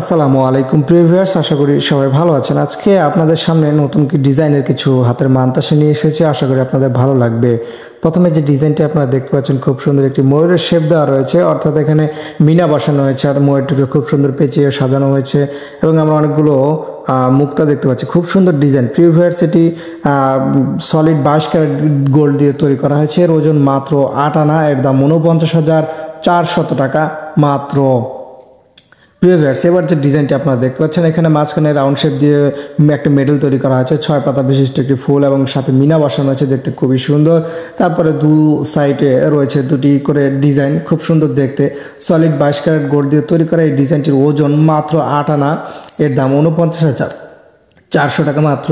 আসসালামু আলাইকুম প্রিয় ভিউয়ার্স আশা করি সবাই ভালো আছেন আজকে আপনাদের সামনে নতুন কি ডিজাইনের কিছু হাতের মান্তাসে নিয়ে এসেছে আশা করি আপনাদের ভালো লাগবে প্রথমে যে ডিজাইনটি আপনারা দেখতে পাচ্ছেন খুব সুন্দর একটি ময়ূরের শেপ দেওয়া রয়েছে অর্থাৎ এখানে মিনা বসানো হয়েছে আর ময়ূরটিকে খুব সুন্দর পেঁচিয়ে সাজানো হয়েছে এবং আমরা অনেকগুলো মুক্তা দেখতে পাচ্ছি খুব সুন্দর ডিজাইন প্রিভিয়ার্স এটি সলিড বাইশ ক্যারেট গোল্ড দিয়ে তৈরি করা হয়েছে এর ওজন মাত্র আট আনা এর দাম ঊনপঞ্চাশ হাজার চারশত টাকা মাত্র প্রিয় এবার যে ডিজাইনটি আপনারা দেখতে পাচ্ছেন এখানে মাঝখানে রাউন্ড শেপ দিয়ে একটা মেডেল তৈরি করা হয়েছে ছয় পাতা বিশিষ্ট একটি ফুল এবং সাথে মিনা বসানো আছে দেখতে খুবই সুন্দর তারপরে দু সাইডে রয়েছে দুটি করে ডিজাইন খুব সুন্দর দেখতে সলিড বাইশ ক্যারেট গোড় দিয়ে তৈরি করা এই ডিজাইনটির ওজন মাত্র আট আনা এর দাম উনপঞ্চাশ হাজার চারশো টাকা মাত্র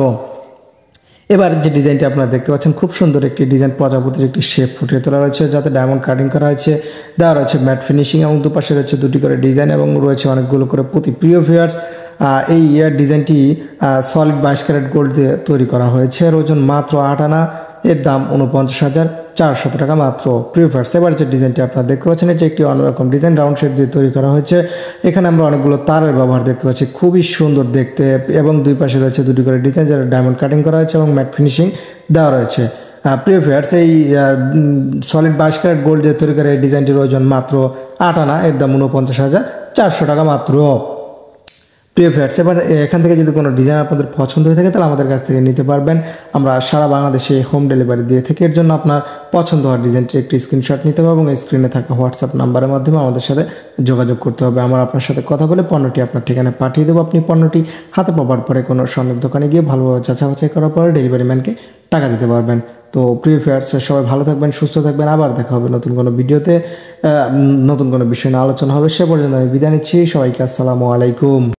এবার যে ডিজাইনটি আপনারা দেখতে পাচ্ছেন খুব সুন্দর একটি ডিজাইন প্রজাপতির একটি শেপ ফুটিয়ে তোলা রয়েছে যাতে ডায়মন্ড কাটিং করা হয়েছে দেওয়া রয়েছে ম্যাট ফিনিশিং এবং দুপাশে রয়েছে দুটি করে ডিজাইন এবং রয়েছে অনেকগুলো করে প্রতি প্রিয় ভিউয়ার্স এই ইয়ার ডিজাইনটি সলিড বাইশ ক্যারেট গোল্ড দিয়ে তৈরি করা হয়েছে এর ওজন মাত্র আট আনা এর দাম উনপঞ্চাশ হাজার চারশো টাকা মাত্র প্রিফার এবার যে ডিজাইনটি আপনারা দেখতে পাচ্ছেন এটি একটি অন্যরকম ডিজাইন রাউন্ড শেপ দিয়ে তৈরি করা হয়েছে এখানে আমরা অনেকগুলো তারের ব্যবহার দেখতে পাচ্ছি খুবই সুন্দর দেখতে এবং দুই পাশে রয়েছে দুটি করে ডিজাইন যারা ডায়মন্ড কাটিং করা হয়েছে এবং ম্যাট ফিনিশিং দেওয়া রয়েছে প্রিয় ফেয়ার্স এই সলিড বাইশ ক্যারেট গোল্ড দিয়ে তৈরি করা এই ডিজাইনটির ওজন মাত্র আট আনা এর দাম উনপঞ্চাশ হাজার চারশো টাকা মাত্র প্রিয় ফ্রেন্ডস এবার এখান থেকে যদি কোনো ডিজাইন আপনাদের পছন্দ হয়ে থাকে তাহলে আমাদের কাছ থেকে নিতে পারবেন আমরা সারা বাংলাদেশে হোম ডেলিভারি দিয়ে থাকি এর জন্য আপনার পছন্দ হওয়ার ডিজাইনটি একটি স্ক্রিনশট নিতে হবে এবং স্ক্রিনে থাকা হোয়াটসঅ্যাপ নাম্বারের মাধ্যমে আমাদের সাথে যোগাযোগ করতে হবে আমরা আপনার সাথে কথা বলে পণ্যটি আপনার ঠিকানায় পাঠিয়ে দেবো আপনি পণ্যটি হাতে পাওয়ার পরে কোনো স্বর্ণের দোকানে গিয়ে ভালোভাবে যাচাবাছাই করার পরে ডেলিভারি ম্যানকে টাকা দিতে পারবেন তো প্রিয় ফেয়ার্স সবাই ভালো থাকবেন সুস্থ থাকবেন আবার দেখা হবে নতুন কোনো ভিডিওতে নতুন কোনো বিষয় নিয়ে আলোচনা হবে সে পর্যন্ত আমি বিদায় নিচ্ছি সবাইকে আসসালামু আলাইকুম